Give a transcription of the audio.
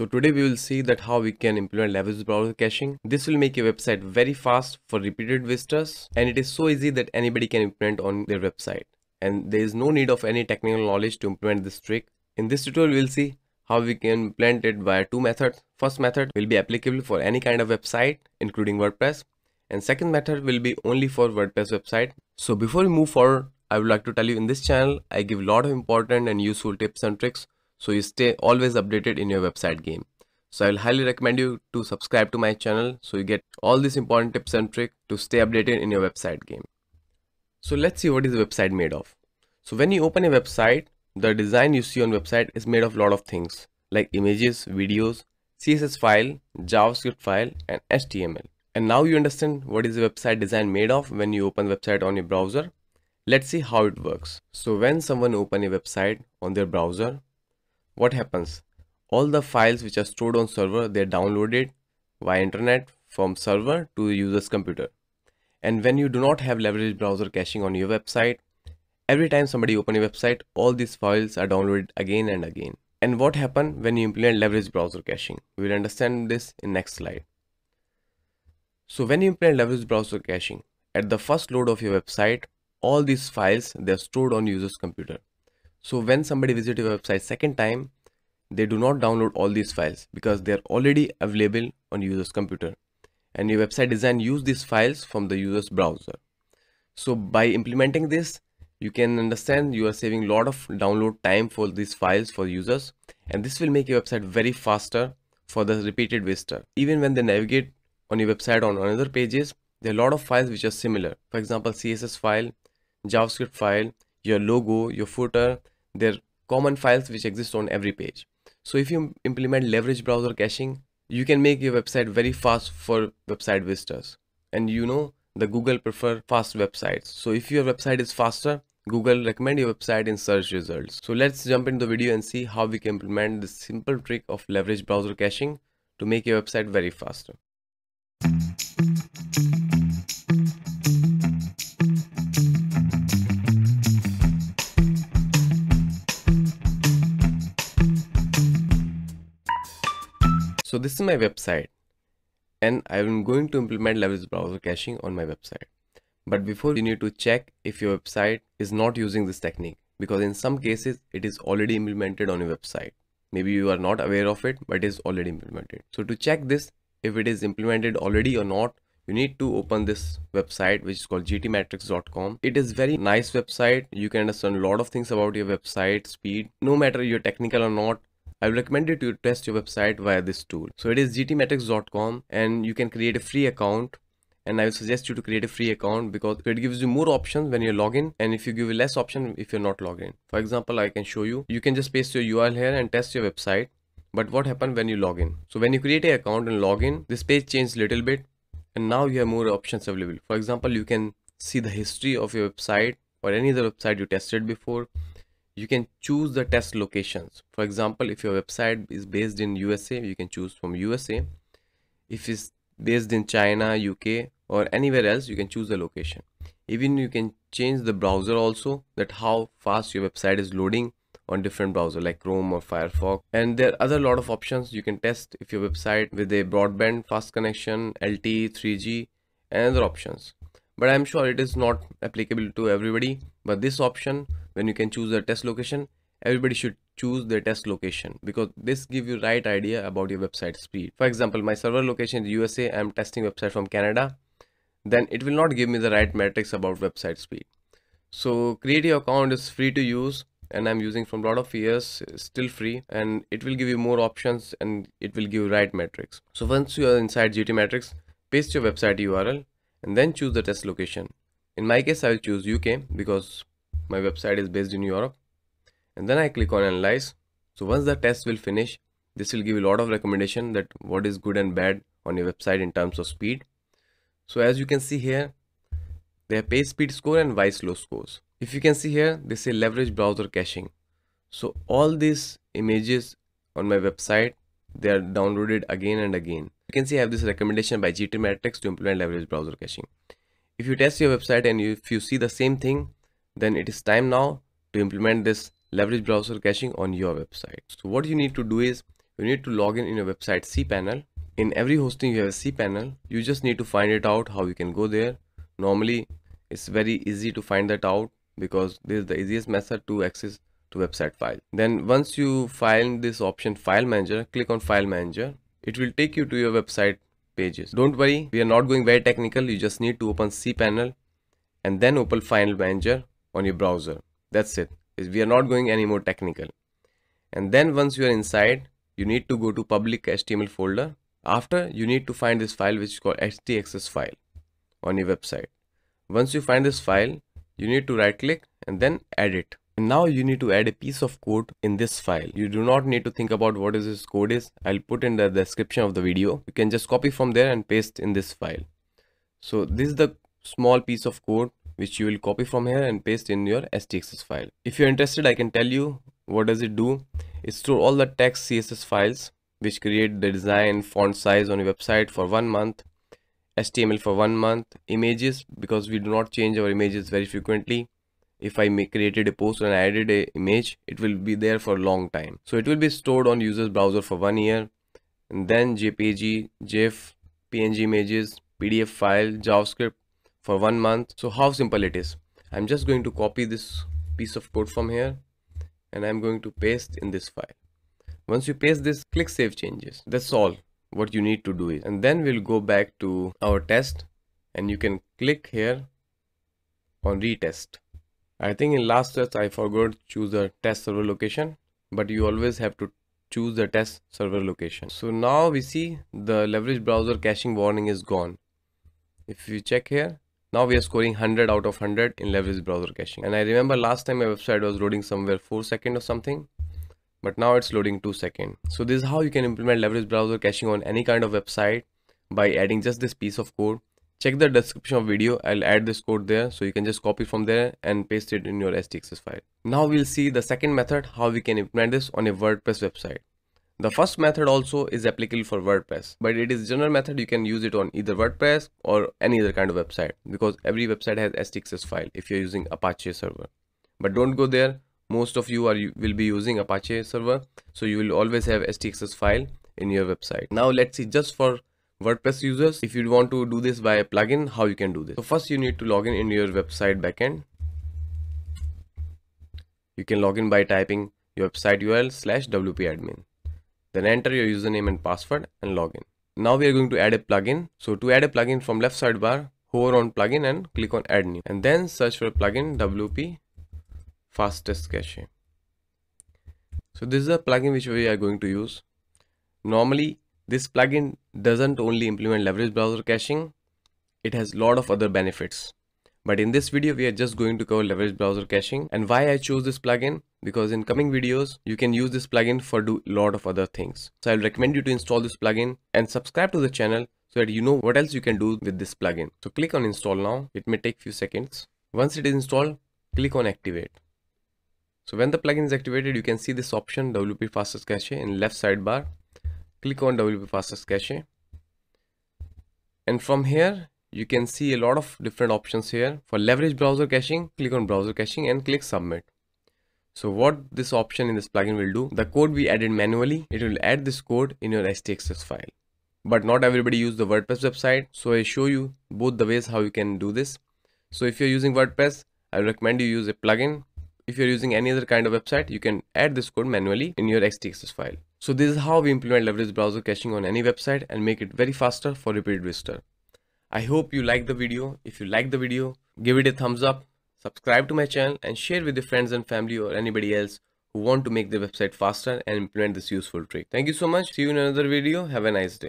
So today we will see that how we can implement leverage browser caching. This will make your website very fast for repeated visitors and it is so easy that anybody can implement on their website. And there is no need of any technical knowledge to implement this trick. In this tutorial we will see how we can implement it via two methods. First method will be applicable for any kind of website including WordPress and second method will be only for WordPress website. So before we move forward I would like to tell you in this channel I give lot of important and useful tips and tricks so you stay always updated in your website game. So I'll highly recommend you to subscribe to my channel so you get all these important tips and tricks to stay updated in your website game. So let's see what is website made of. So when you open a website, the design you see on website is made of lot of things like images, videos, CSS file, JavaScript file and HTML. And now you understand what is website design made of when you open website on your browser. Let's see how it works. So when someone open a website on their browser, what happens? All the files which are stored on server, they are downloaded via internet from server to the user's computer. And when you do not have leveraged browser caching on your website, every time somebody open your website, all these files are downloaded again and again. And what happen when you implement leveraged browser caching? We will understand this in next slide. So when you implement leveraged browser caching, at the first load of your website, all these files, they are stored on user's computer. So when somebody visits your website second time, they do not download all these files because they are already available on user's computer. And your website design use these files from the user's browser. So by implementing this, you can understand you are saving lot of download time for these files for users. And this will make your website very faster for the repeated visitor. Even when they navigate on your website on other pages, there are a lot of files which are similar. For example, CSS file, JavaScript file, your logo, your footer, they're common files which exist on every page. So if you implement leverage browser caching, you can make your website very fast for website visitors. And you know, the Google prefer fast websites. So if your website is faster, Google recommend your website in search results. So let's jump into the video and see how we can implement this simple trick of leverage browser caching to make your website very faster. So this is my website and I'm going to implement Leverage browser caching on my website. But before you need to check if your website is not using this technique because in some cases it is already implemented on your website. Maybe you are not aware of it but it is already implemented. So to check this if it is implemented already or not you need to open this website which is called gtmatrix.com. it is very nice website you can understand a lot of things about your website speed no matter you're technical or not I would recommend you to test your website via this tool. So it is gtmetrics.com and you can create a free account and I will suggest you to create a free account because it gives you more options when you log in and if you give less option if you're not logged in. For example, I can show you, you can just paste your URL here and test your website. But what happened when you log in? So when you create an account and log in, this page changed little bit and now you have more options available. For example, you can see the history of your website or any other website you tested before you can choose the test locations for example if your website is based in usa you can choose from usa if it's based in china uk or anywhere else you can choose the location even you can change the browser also that how fast your website is loading on different browser like chrome or firefox and there are other lot of options you can test if your website with a broadband fast connection lte 3g and other options but i'm sure it is not applicable to everybody but this option when you can choose the test location everybody should choose their test location because this give you right idea about your website speed for example my server location is usa i'm testing website from canada then it will not give me the right metrics about website speed so create your account is free to use and i'm using from lot of years still free and it will give you more options and it will give you right metrics so once you are inside gt metrics paste your website url and then choose the test location in my case i will choose uk because my website is based in Europe and then I click on analyze so once the test will finish this will give you a lot of recommendation that what is good and bad on your website in terms of speed so as you can see here they have page speed score and wise slow scores if you can see here they say leverage browser caching so all these images on my website they are downloaded again and again you can see I have this recommendation by GT Matrix to implement leverage browser caching if you test your website and if you see the same thing then it is time now to implement this leverage browser caching on your website. So what you need to do is you need to log in in your website cPanel. In every hosting you have a cPanel. You just need to find it out how you can go there. Normally it's very easy to find that out because this is the easiest method to access to website file. Then once you find this option file manager, click on file manager. It will take you to your website pages. Don't worry, we are not going very technical. You just need to open cPanel and then open file manager on your browser. That's it. We are not going any more technical. And then once you are inside, you need to go to public HTML folder. After, you need to find this file which is called htaccess file on your website. Once you find this file, you need to right click and then edit. And now you need to add a piece of code in this file. You do not need to think about what is this code is. I'll put in the description of the video. You can just copy from there and paste in this file. So this is the small piece of code which you will copy from here and paste in your stxs file. If you're interested, I can tell you what does it do. It stores all the text CSS files which create the design font size on your website for one month, HTML for one month, images because we do not change our images very frequently. If I created a post and added a image, it will be there for a long time. So it will be stored on user's browser for one year and then JPG, GIF, PNG images, PDF file, JavaScript, for one month. So how simple it is. I'm just going to copy this piece of code from here and I'm going to paste in this file. Once you paste this, click save changes. That's all what you need to do is. And then we'll go back to our test and you can click here on retest. I think in last test I forgot choose the test server location but you always have to choose the test server location. So now we see the leverage browser caching warning is gone. If you check here now we are scoring 100 out of 100 in leverage browser caching. And I remember last time my website was loading somewhere 4 second or something. But now it's loading 2 second. So this is how you can implement leverage browser caching on any kind of website by adding just this piece of code. Check the description of video. I'll add this code there. So you can just copy from there and paste it in your STXS file. Now we'll see the second method how we can implement this on a WordPress website. The first method also is applicable for WordPress, but it is general method you can use it on either WordPress or any other kind of website because every website has STXS file if you're using Apache server. But don't go there. Most of you are will be using Apache server, so you will always have STXS file in your website. Now let's see just for WordPress users, if you want to do this by a plugin, how you can do this. So first you need to log in in your website backend. You can log in by typing your website URL slash WP admin. Then enter your username and password and login. Now we are going to add a plugin. So to add a plugin from left sidebar, hover on plugin and click on add new. And then search for plugin WP fastest cache. So this is a plugin which we are going to use. Normally this plugin doesn't only implement leverage browser caching. It has lot of other benefits. But in this video, we are just going to cover leverage browser caching and why I chose this plugin because in coming videos you can use this plugin for do a lot of other things so i'll recommend you to install this plugin and subscribe to the channel so that you know what else you can do with this plugin so click on install now it may take few seconds once it is installed click on activate so when the plugin is activated you can see this option wp fastest cache in left sidebar click on wp fastest cache and from here you can see a lot of different options here for leverage browser caching click on browser caching and click submit so what this option in this plugin will do, the code we added manually, it will add this code in your STXS file. But not everybody use the WordPress website. So I show you both the ways how you can do this. So if you're using WordPress, I recommend you use a plugin. If you're using any other kind of website, you can add this code manually in your XTXS file. So this is how we implement leverage browser caching on any website and make it very faster for repeated visitor. I hope you like the video. If you like the video, give it a thumbs up Subscribe to my channel and share with your friends and family or anybody else who want to make their website faster and implement this useful trick. Thank you so much. See you in another video. Have a nice day.